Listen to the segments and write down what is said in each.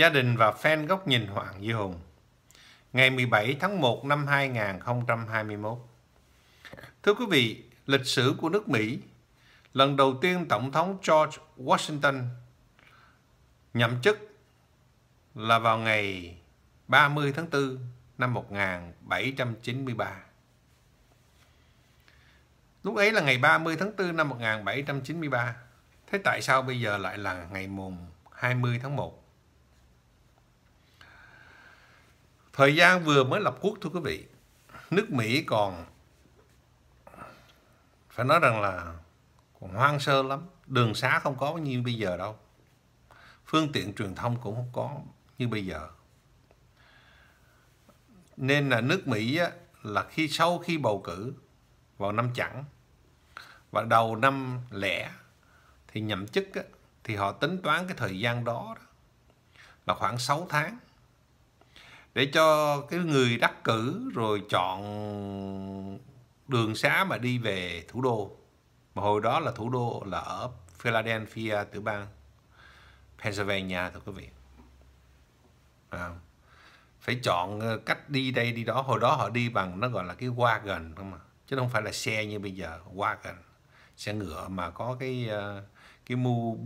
gia đình và fan góc nhìn Hoàng Duy Hùng. Ngày 17 tháng 1 năm 2021 Thưa quý vị, lịch sử của nước Mỹ Lần đầu tiên Tổng thống George Washington nhậm chức là vào ngày 30 tháng 4 năm 1793. Lúc ấy là ngày 30 tháng 4 năm 1793. Thế tại sao bây giờ lại là ngày mùng 20 tháng 1? Thời gian vừa mới lập quốc thưa quý vị, nước Mỹ còn phải nói rằng là còn hoang sơ lắm, đường xá không có như bây giờ đâu. Phương tiện truyền thông cũng không có như bây giờ. Nên là nước Mỹ á, là khi sau khi bầu cử vào năm chẳng và đầu năm lẻ thì nhậm chức á, thì họ tính toán cái thời gian đó, đó là khoảng 6 tháng để cho cái người đắc cử rồi chọn đường xá mà đi về thủ đô mà hồi đó là thủ đô là ở Philadelphia tiểu bang Pennsylvania thưa quý vị à, phải chọn ờ, cách đi đây đi đó hồi đó họ đi bằng nó gọi là cái wagon không mà chứ không phải là xe như bây giờ wagon xe ngựa mà có cái ờ, cái mu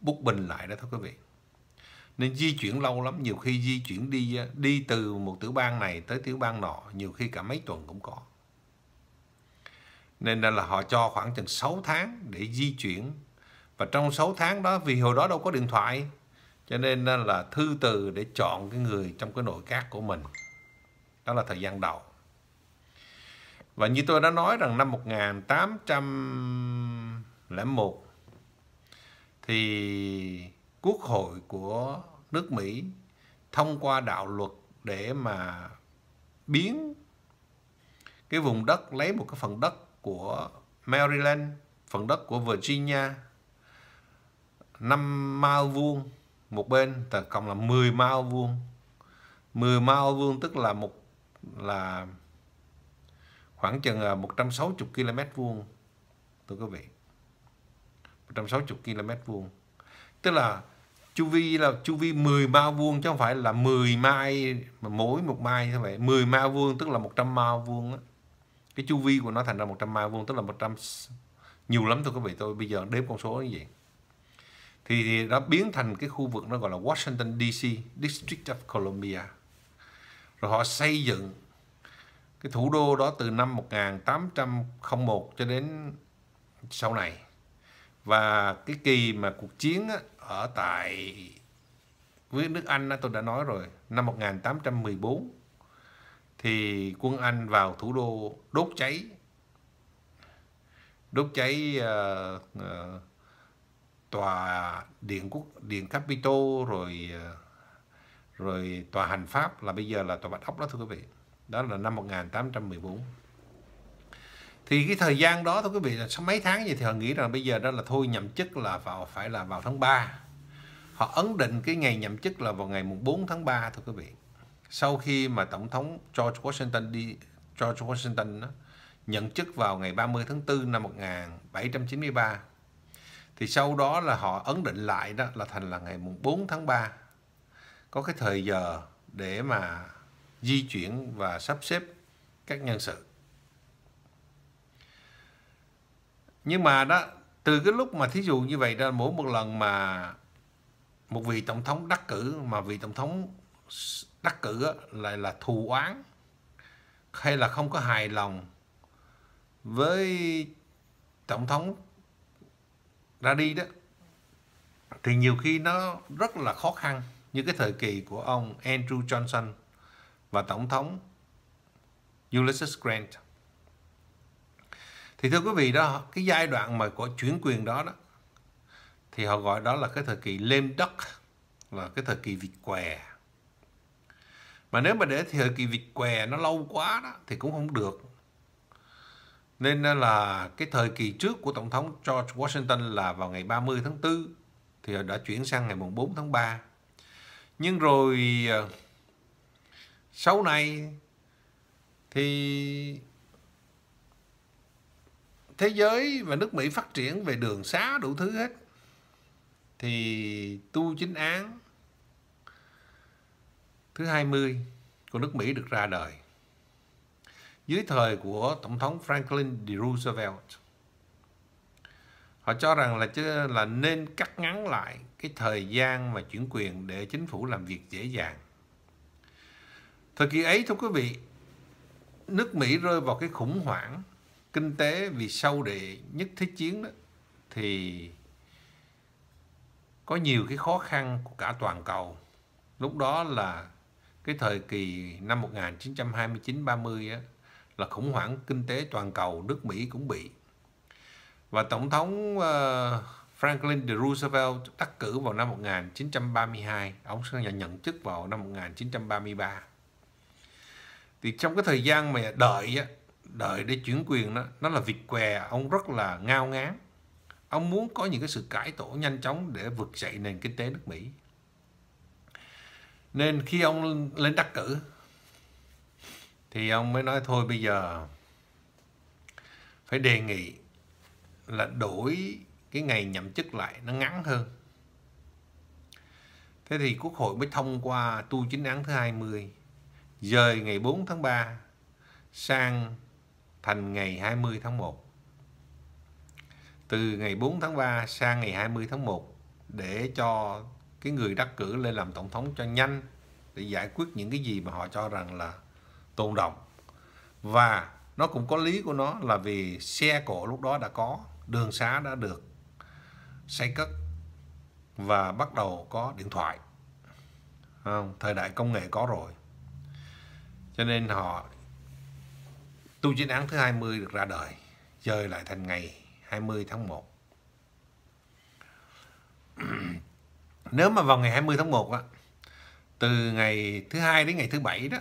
bút bình lại đó thưa quý vị nên di chuyển lâu lắm nhiều khi di chuyển đi à, đi từ một tiểu bang này tới tiểu bang nọ nhiều khi cả mấy tuần cũng có nên là họ cho khoảng chừng 6 tháng để di chuyển và trong 6 tháng đó vì hồi đó đâu có điện thoại cho nên à, là thư từ để chọn cái người trong cái nội các của mình đó là thời gian đầu và như tôi đã nói rằng năm 1801 thì quốc hội của nước Mỹ thông qua đạo luật để mà biến cái vùng đất lấy một cái phần đất của Maryland, phần đất của Virginia năm mao vuông một bên tổng cộng là 10 mao vuông. 10 mao vuông tức là một là khoảng chừng 160 à, km vuông tôi quý vị. 160 km vuông tức là chu vi là chu vi 10 ma vuông chứ không phải là 10 mai mà mỗi một mai như vậy 10 ma vuông tức là 100 ma vuông cái chu vi của nó thành ra 100 ma vuông tức là 100 nhiều lắm thôi quý vị tôi bây giờ đếm con số như vậy thì, thì nó biến thành cái khu vực nó gọi là Washington DC District of Columbia rồi họ xây dựng cái thủ đô đó từ năm 1801 cho đến sau này và cái kỳ mà cuộc chiến ở tại với nước Anh tôi đã nói rồi năm 1814 thì quân Anh vào thủ đô đốt cháy đốt cháy uh, tòa điện quốc điện Capitol rồi ờ, rồi tòa hành pháp là bây giờ là tòa Bạch Ốc đó thưa quý vị đó là năm 1814 thì cái thời gian đó thưa quý vị là sau mấy tháng gì thì họ nghĩ rằng bây giờ đó là thôi nhậm chức là vào phải là vào tháng 3 họ ấn định cái ngày nhậm chức là vào ngày mùng 4 tháng 3 thưa quý vị sau khi mà tổng thống George Washington đi George Washington đó, nhận chức vào ngày 30 tháng 4 năm 1793 thì sau đó là họ ấn định lại đó là thành là ngày mùng 4 tháng 3 có cái thời giờ để mà di chuyển và sắp xếp các nhân sự nhưng mà đó từ cái lúc mà thí dụ như vậy đó mỗi một lần mà một vị tổng thống đắc cử mà vị tổng thống đắc cử á, lại là thù oán hay là không có hài lòng với tổng thống ra đi đó thì nhiều khi nó rất là khó khăn như cái thời kỳ của ông Andrew Johnson và tổng thống Ulysses Grant thì thưa quý vị đó cái giai đoạn mà có chuyển quyền đó đó thì họ gọi đó là cái thời kỳ lêm đất là cái thời kỳ vịt què mà nếu mà để thời kỳ vịt què nó lâu quá đó thì cũng không được nên là cái thời kỳ trước của Tổng thống George Washington là vào ngày 30 tháng 4 thì họ đã chuyển sang ngày 4 tháng 3. Nhưng rồi à, sau này thì thế giới và nước Mỹ phát triển về đường xá đủ thứ hết thì tu chính án thứ 20 của nước Mỹ được ra đời dưới thời của Tổng thống Franklin D. Roosevelt. Họ cho rằng là chứ là nên cắt ngắn lại cái thời gian mà chuyển quyền để chính phủ làm việc dễ dàng. Thời kỳ ấy, thưa quý vị, nước Mỹ rơi vào cái khủng hoảng kinh tế vì sau đệ nhất thế chiến đó thì có nhiều cái khó khăn của cả toàn cầu. Lúc đó là cái thời kỳ năm 1929-30 là khủng hoảng kinh tế toàn cầu, nước Mỹ cũng bị. Và Tổng thống uh, Franklin D. Roosevelt đắc cử vào năm 1932, ông sẽ nhận chức vào năm 1933. Thì trong cái thời gian mà đợi á, đợi để chuyển quyền đó nó là việc què ông rất là ngao ngán ông muốn có những cái sự cải tổ nhanh chóng để vực dậy nền kinh tế nước Mỹ nên khi ông lên đắc cử thì ông mới nói thôi bây giờ phải đề nghị là đổi cái ngày nhậm chức lại nó ngắn hơn thế thì quốc hội mới thông qua tu chính án thứ 20 dời ngày 4 tháng 3 sang thành ngày 20 tháng 1. Từ ngày 4 tháng 3 sang ngày 20 tháng 1 để cho cái người đắc cử lên làm tổng thống cho nhanh để giải quyết những cái gì mà họ cho rằng là tồn động. Và nó cũng có lý của nó là vì xe cổ lúc đó đã có, đường xá đã được xây cất và bắt đầu có điện thoại. Không, thời đại công nghệ có rồi. Cho nên họ Tu Chính Án thứ 20 được ra đời, chơi lại thành ngày 20 tháng 1. Nếu mà vào ngày 20 tháng 1 á, từ ngày thứ hai đến ngày thứ bảy đó,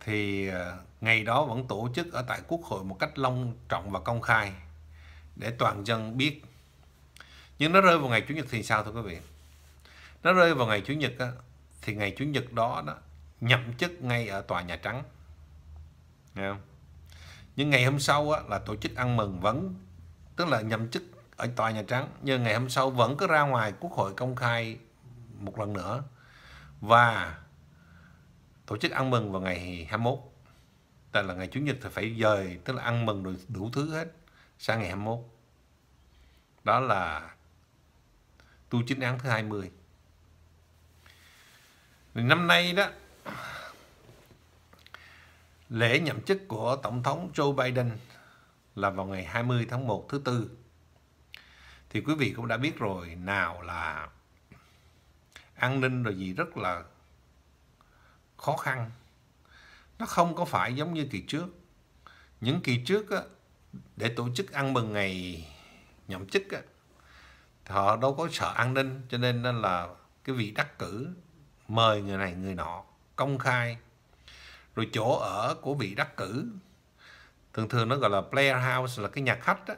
thì ờ, ngày đó vẫn tổ chức ở tại Quốc hội một cách long trọng và công khai để toàn dân biết. Nhưng nó rơi vào ngày Chủ nhật thì sao thưa quý vị? Nó rơi vào ngày Chủ nhật á, thì ngày Chủ nhật đó, đó nhậm chức ngay ở tòa Nhà Trắng. Nghe không? nhưng ngày hôm sau á, là tổ chức ăn mừng vẫn tức là nhậm chức ở tòa nhà trắng nhưng ngày hôm sau vẫn cứ ra ngoài quốc hội công khai một lần nữa và tổ chức ăn mừng vào ngày 21 tức là ngày chủ nhật thì phải dời tức là ăn mừng rồi đủ thứ hết sang ngày 21 đó là tu chính án thứ 20 năm nay đó Lễ nhậm chức của Tổng thống Joe Biden là vào ngày 20 tháng 1 thứ Tư. Thì quý vị cũng đã biết rồi, nào là an ninh rồi gì rất là khó khăn. Nó không có phải giống như kỳ trước. Những kỳ trước á, để tổ chức ăn mừng ngày nhậm chức á, họ đâu có sợ an ninh cho nên là cái vị đắc cử mời người này người nọ công khai rồi chỗ ở của vị đắc cử thường thường nó gọi là player house là cái nhà khách đó,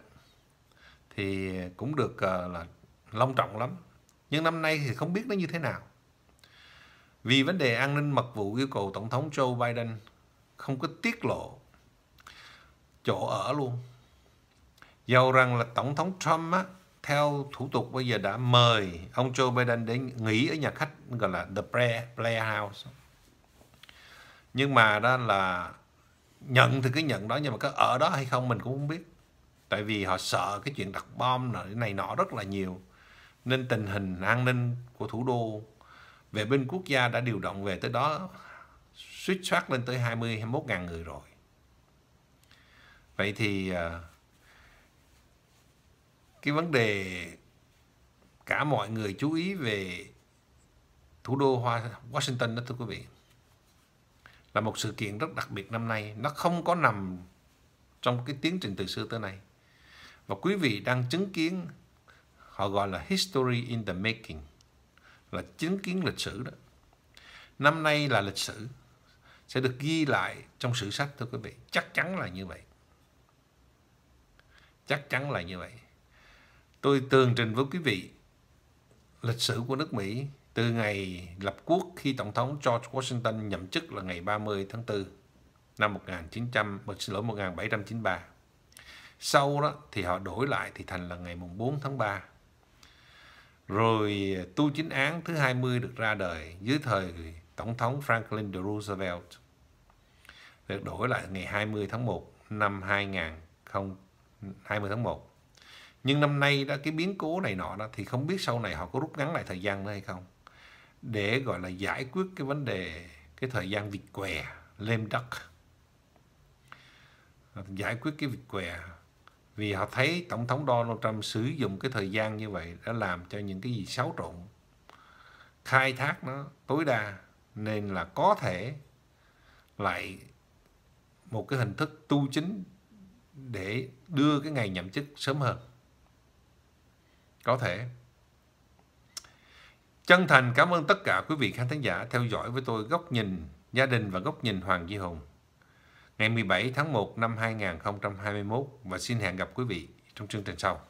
thì cũng được uh, là long trọng lắm nhưng năm nay thì không biết nó như thế nào vì vấn đề an ninh mật vụ yêu cầu tổng thống Joe Biden không có tiết lộ chỗ ở luôn dầu rằng là tổng thống Trump á, theo thủ tục bây giờ đã mời ông Joe Biden đến nghỉ ở nhà khách gọi là The Blair House nhưng mà đó là nhận thì cứ nhận đó nhưng mà có ở đó hay không mình cũng không biết tại vì họ sợ cái chuyện đặt bom này nọ rất là nhiều nên tình hình an ninh của thủ đô về bên quốc gia đã điều động về tới đó suýt soát lên tới 20 21 ngàn người rồi vậy thì à, cái vấn đề cả mọi người chú ý về thủ đô Washington đó thưa quý vị là một sự kiện rất đặc biệt năm nay nó không có nằm trong cái tiến trình từ xưa tới nay và quý vị đang chứng kiến họ gọi là history in the making là chứng kiến lịch sử đó năm nay là lịch sử sẽ được ghi lại trong sử sách thưa quý vị chắc chắn là như vậy chắc chắn là như vậy tôi tường trình với quý vị lịch sử của nước Mỹ từ ngày lập quốc khi Tổng thống George Washington nhậm chức là ngày 30 tháng 4 năm 1900, xin lỗi 1793. Sau đó thì họ đổi lại thì thành là ngày mùng 4 tháng 3. Rồi tu chính án thứ 20 được ra đời dưới thời Tổng thống Franklin D. Roosevelt. Được đổi lại ngày 20 tháng 1 năm 2000, 20 tháng 1. Nhưng năm nay đã cái biến cố này nọ đó thì không biết sau này họ có rút ngắn lại thời gian nữa hay không để gọi là giải quyết cái vấn đề cái thời gian vịt què lên đất giải quyết cái vịt què vì họ thấy tổng thống Donald Trump sử dụng cái thời gian như vậy đã làm cho những cái gì xáo trộn khai thác nó tối đa nên là có thể lại một cái hình thức tu chính để đưa cái ngày nhậm chức sớm hơn có thể Chân thành cảm ơn tất cả quý vị khán thính giả theo dõi với tôi Góc nhìn gia đình và Góc nhìn Hoàng Duy Hùng ngày 17 tháng 1 năm 2021 và xin hẹn gặp quý vị trong chương trình sau.